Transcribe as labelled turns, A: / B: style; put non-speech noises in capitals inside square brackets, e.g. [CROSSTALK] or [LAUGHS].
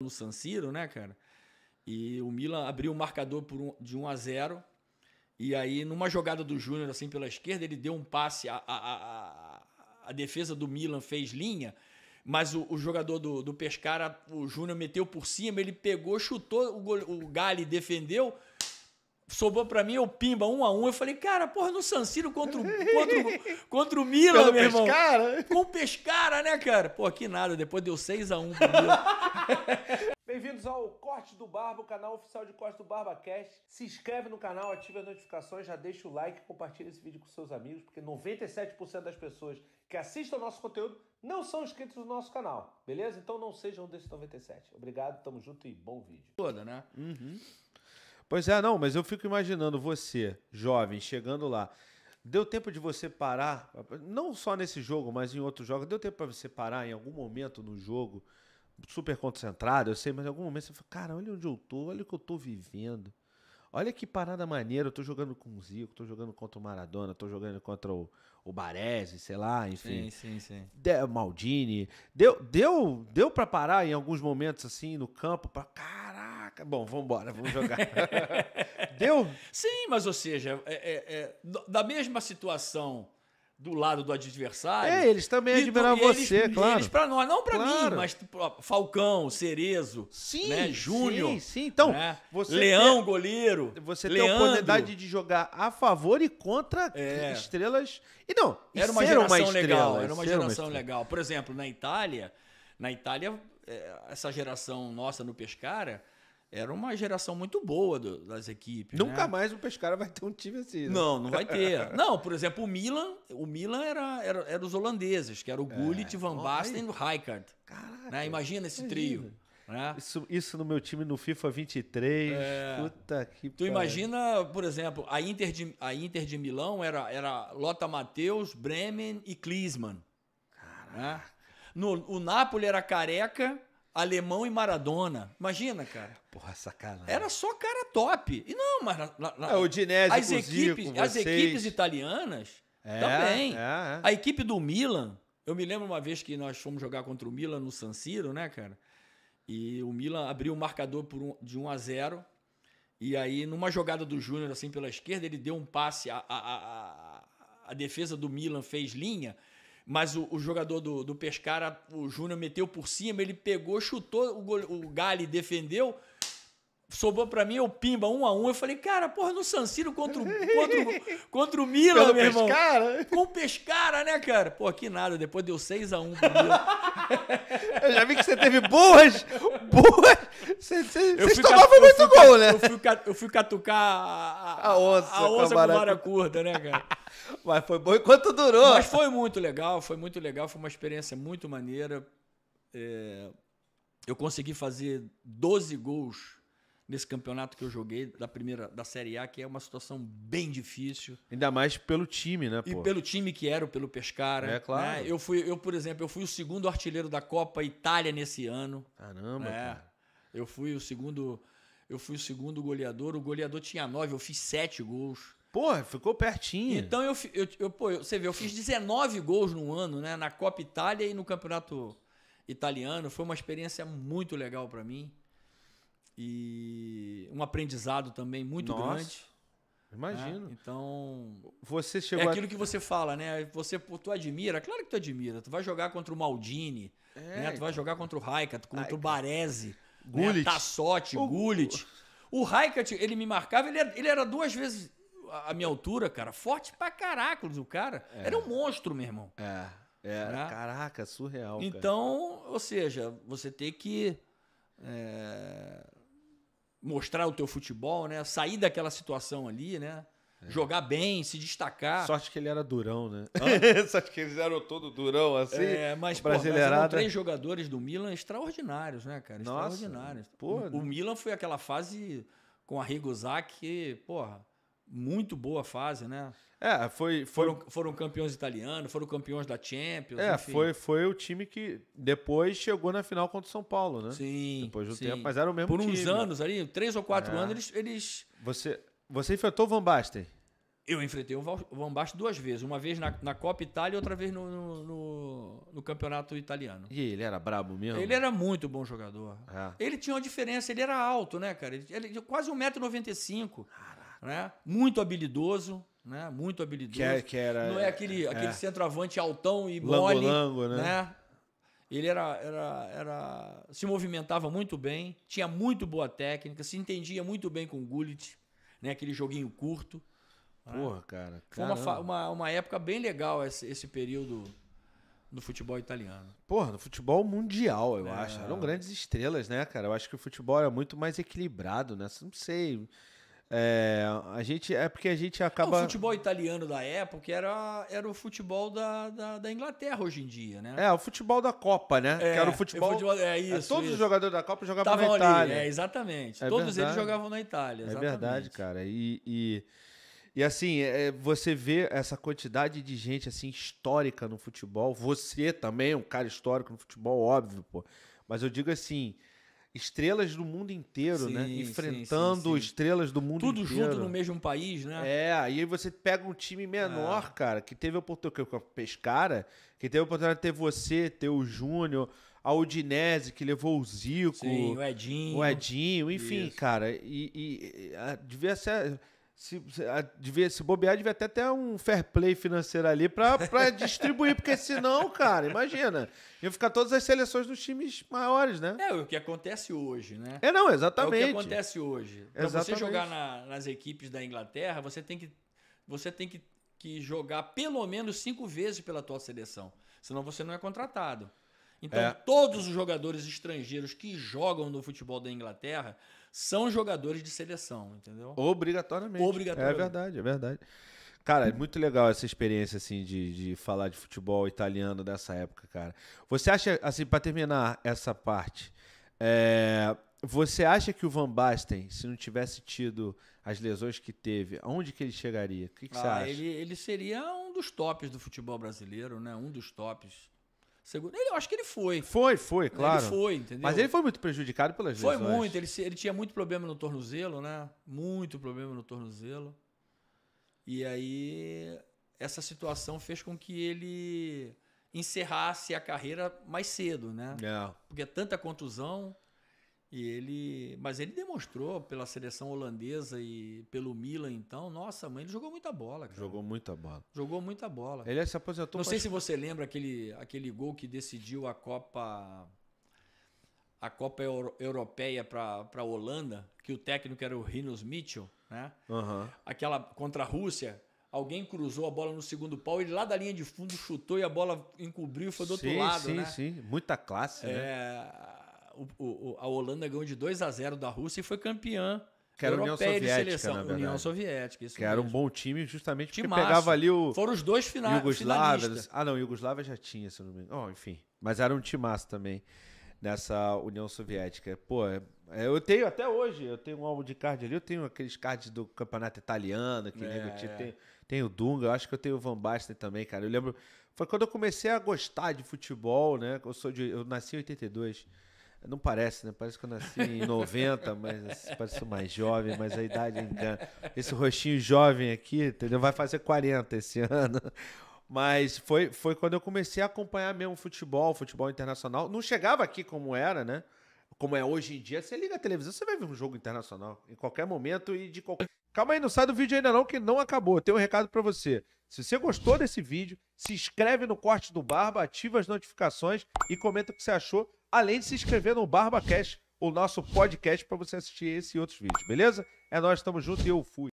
A: no San Siro, né, cara? E o Milan abriu o marcador por um, de 1 a 0 e aí, numa jogada do Júnior, assim, pela esquerda, ele deu um passe. A, a, a, a defesa do Milan fez linha, mas o, o jogador do, do Pescara, o Júnior, meteu por cima, ele pegou, chutou, o, o Gali defendeu, sobrou para mim, eu pimba, um a um. Eu falei, cara, porra, no San Siro contra, o, [LAUGHS] contra, o, contra o Milan, Pelo meu irmão. Com pescara, né, cara? Pô, que nada, depois deu 6 a 1 um pro Milan.
B: [LAUGHS] Bem-vindos ao Corte do Barba, o canal oficial de Corte do Barba Cast. Se inscreve no canal, ative as notificações, já deixa o like, compartilha esse vídeo com seus amigos, porque 97% das pessoas que assistem ao nosso conteúdo não são inscritos no nosso canal, beleza? Então não sejam um desses 97. Obrigado, tamo junto e bom vídeo. Toda, né? Uhum. Pois é, não, mas eu fico imaginando você, jovem, chegando lá. Deu tempo de você parar, não só nesse jogo, mas em outros jogos, deu tempo para você parar em algum momento no jogo, super concentrado, eu sei, mas em algum momento você fala, cara, olha onde eu tô, olha o que eu tô vivendo. Olha que parada maneira, eu tô jogando com o Zico, tô jogando contra o Maradona, tô jogando contra o, o Baresi, sei lá, enfim. Sim, sim, sim. De, Maldini. Deu, deu, deu para parar em alguns momentos assim no campo, para cara, Bom, vamos embora, vamos jogar. [LAUGHS] Deu? Sim,
A: mas ou seja, é, é, da é, mesma situação do lado do adversário. É, eles também admiravam você, eles, claro. Eles para nós, não para claro. mim, mas tipo, Falcão, Cerezo,
B: sim, né, Júnior. Sim, sim. Então, né, Leão, goleiro. Você Leandro. tem a oportunidade de jogar a favor e contra é. estrelas. E não, era uma geração uma estrela, legal, era uma geração uma legal.
A: Por exemplo, na Itália, na Itália, é, essa geração nossa no Pescara, era uma geração muito boa do, das equipes. Né? Nunca né? mais o Pescara
B: vai ter um time assim. Né? Não, não vai ter. [LAUGHS]
A: não, por exemplo, o Milan, o Milan era, era, era os holandeses, que era o é. Gullit, Van Basten e o Rijkaard. Né? Caraca. Né? Imagina esse imagina. trio.
B: Né? Isso, isso no meu time no FIFA 23. É. Puta que Tu cara. imagina, por exemplo,
A: a Inter de, a Inter de Milão era, era Lota Matheus, Bremen e Klinsmann. Né? Caraca. Né? No, o Napoli era Careca, Alemão e Maradona. Imagina, cara.
B: Porra, sacanagem.
A: Era só cara top. E não, mas. Na, na, é, o Dinésio as equipes, as equipes italianas é, também. É, é, a equipe do Milan. Eu me lembro uma vez que nós fomos jogar contra o Milan no San Siro, né, cara? E o Milan abriu o marcador por um, de 1 a 0 E aí, numa jogada do Júnior, assim, pela esquerda, ele deu um passe. A, a, a, a defesa do Milan fez linha mas o, o jogador do, do Pescara, o Júnior, meteu por cima, ele pegou, chutou, o, o Gale defendeu, sobrou para mim, eu pimba, um a um. Eu falei, cara, porra, no San Siro contra, o, [LAUGHS] contra, o, contra o Milan, Pelo meu irmão. Pescara. Com pescara, né, cara? Pô, que nada, depois deu 6 a 1 um pro Milan. [LAUGHS] eu já vi que você teve boas, boas... vocês tomavam muito fui, gol, né? Eu fui, eu fui catucar a, a onça, a onça com a vara curta, né, cara? [LAUGHS] Mas foi bom enquanto durou. Mas foi muito legal, foi muito legal, foi uma experiência muito maneira. É... eu consegui fazer 12 gols nesse campeonato que eu joguei da primeira da Série A, que é uma situação
B: bem difícil. Ainda mais pelo time, né, pô? E pelo
A: time que era, pelo Pescara. É, claro. Né? Eu fui, eu, por exemplo, eu fui o segundo artilheiro da Copa Itália nesse ano. Caramba, né? cara. Eu fui o segundo, eu fui o segundo goleador, o goleador tinha nove, eu fiz sete gols. Porra, ficou pertinho. Então eu, eu, eu pô, você vê, eu fiz 19 gols no ano, né, na Copa Itália e no Campeonato Italiano. Foi uma experiência muito legal para mim e um aprendizado também muito Nossa, grande. Né? Imagino. Né? Então. Você é chegou É aquilo a... que você fala, né? Você, tu admira, claro que tu admira. Tu vai jogar contra o Maldini, é, né? Tu vai então. jogar contra o Raikkonen, contra o Baresi, né? Gullit. Né? Tá Tassotti, o... Gullit. O Raikkonen, ele me marcava, ele era, ele era duas vezes a minha altura, cara. Forte pra caracoles o cara. É. Era um monstro, meu irmão.
B: É. é. né? caraca, surreal.
A: Então, cara. ou seja, você tem que. É, mostrar o teu futebol, né? Sair daquela situação ali, né? É. Jogar bem, se destacar. Sorte
B: que ele era durão, né? [LAUGHS]
A: [LAUGHS] Sorte que eles eram todo
B: durão assim. É, mas, pô, brasileirada... três
A: jogadores do Milan extraordinários, né, cara? Nossa, extraordinários. Pô, o, né? o Milan foi aquela fase com a que, porra muito boa fase, né? É, foi, foi... Foram, foram campeões italianos, foram campeões da Champions. É, enfim. foi,
B: foi o time que depois chegou na final contra o São Paulo, né? Sim. Depois do sim. tempo, mas era o mesmo Por uns anos ali, três ou quatro é. anos, eles, eles. Você, você enfrentou o Van Basten?
A: Eu enfrentei o Van Basten duas vezes. Uma vez na, na Copa Itália e outra vez no no, no, no, Campeonato Italiano. E ele era brabo mesmo? Ele era muito bom jogador. É. Ele tinha uma diferença, ele era alto, né, cara? Ele, ele quase 1,95m. Caralho né? Muito habilidoso, né? Muito habilidoso. Que, é- que era, Não é aquele, é, aquele centroavante altão e lango, mole, lango, né? né? Ele era, era, era, se movimentava muito bem, tinha muito boa técnica, se entendia muito bem com o Gullit, né? Aquele joguinho curto.
B: Né? Porra, né? cara. Foi uma,
A: uma, uma, época bem legal esse, esse período no futebol italiano.
B: Porra, no futebol mundial, eu é. acho. Eram grandes estrelas, né, cara? Eu acho que o futebol era muito mais equilibrado, né? Não sei. É, a gente, é porque a gente é, acaba. o futebol
A: italiano da época era, era o futebol da, da, da, Inglaterra hoje em dia, né? É,
B: o futebol da Copa, né? É, que era o futebol. futebol é, é isso, é, todos isso. os jogadores da Copa jogavam Tavam na Itália. Ali, é, exatamente. É todos verdade. eles jogavam na Itália. Exatamente. É verdade, cara. E, e, e assim, você vê essa quantidade de gente assim histórica no futebol. Você também é um cara histórico no futebol, óbvio, pô. Mas eu digo assim estrelas do mundo inteiro, né? sim, né? Enfrentando sim, sim, estrelas do mundo Tudo inteiro. Tudo junto no
A: mesmo país, né? É,
B: aí você pega um time menor, é. cara, que teve a oportunidade, com Pescara, que teve a oportunidade de ter você, ter o Júnior, a Udinese, que levou o Zico. Sim, o Edinho. O Edinho, enfim, Isso. cara. E, e devia ser se, devia, se bobear, devia até ter um fair play financeiro ali para [LAUGHS] distribuir, porque senão, cara, imagina, ia ficar todas as seleções dos times maiores, né? É o que acontece hoje, né? É, não, exatamente. É o que acontece hoje. Para você jogar
A: na, nas equipes da Inglaterra, você tem que, você tem que, que jogar pelo menos cinco vezes pela tua seleção, senão você não é contratado. Então, é. todos os jogadores estrangeiros que jogam no futebol da Inglaterra são jogadores de seleção, entendeu? Obrigatoriamente. Obrigatoriamente. É
B: verdade, é verdade. Cara, é muito legal essa experiência, assim, de, de falar de futebol italiano dessa época, cara. Você acha, assim, para terminar essa parte, é, você acha que o Van Basten, se não tivesse tido as lesões que teve, aonde que ele chegaria? O que, que ah, você acha?
A: Ele, ele seria um dos tops do futebol brasileiro, né? Um dos tops.
B: Segundo, ele, eu acho que ele foi. Foi, foi, claro. Ele foi, entendeu? Mas ele foi muito prejudicado pelas lesões. Foi muito,
A: ele, ele tinha muito problema no tornozelo, né? Muito problema no tornozelo. E aí essa situação fez com que ele encerrasse a carreira mais cedo, né? É. Porque é tanta contusão, e ele, mas ele demonstrou pela seleção holandesa e pelo Milan então, nossa, mãe, ele jogou muita bola, cara. Jogou muita bola.
B: Jogou muita bola. Ele se aposentou. Não sei se
A: você lembra aquele, aquele gol que decidiu a Copa a Copa Euro, Europeia para a Holanda, que o técnico era o Rinos Mitchell, né? Uhum. Aquela contra a Rússia, alguém cruzou a bola no segundo pau, ele lá da linha de fundo chutou e a bola encobriu e foi do sim, outro lado, sim, né? Sim, sim, muita classe, é... né? o, a Holanda ganhou de 2 a 0 da Rússia e foi campeã que era União Soviética, seleção, na União Soviética, isso Que mesmo.
B: era um bom time, justamente porque Timaço. pegava ali o. Foram os dois finais. Ah, não, Yugoslávia já tinha, se não me engano. Oh, enfim. Mas era um timaço também nessa União Soviética. Pô, é, é, eu tenho até hoje, eu tenho um álbum de card ali, eu tenho aqueles cards do campeonato italiano, que é, é. Tem, tem, o Dunga, eu acho que eu tenho o Van Basten também, cara. Eu lembro. Foi quando eu comecei a gostar de futebol, né? Eu sou de. Eu nasci em 82. Não parece, né? Parece é assim, assim, que eu nasci em 90, mas parece mais jovem, mas a idade engana. Esse rostinho jovem aqui, entendeu? Vai fazer 40 esse ano. Mas foi, foi quando eu comecei a acompanhar mesmo futebol, futebol internacional. Não chegava aqui como era, né? Como é hoje em dia. Você liga a televisão, você vai ver um jogo internacional em qualquer momento e de qualquer. Calma aí, não sai do vídeo ainda não, que não acabou. Tem um recado para você. Se você gostou desse vídeo, se inscreve no Corte do Barba, ativa as notificações e comenta o que você achou além de se inscrever no BarbaCast, o nosso podcast, para você assistir esse e outros vídeos, beleza? É nós, estamos juntos e eu fui.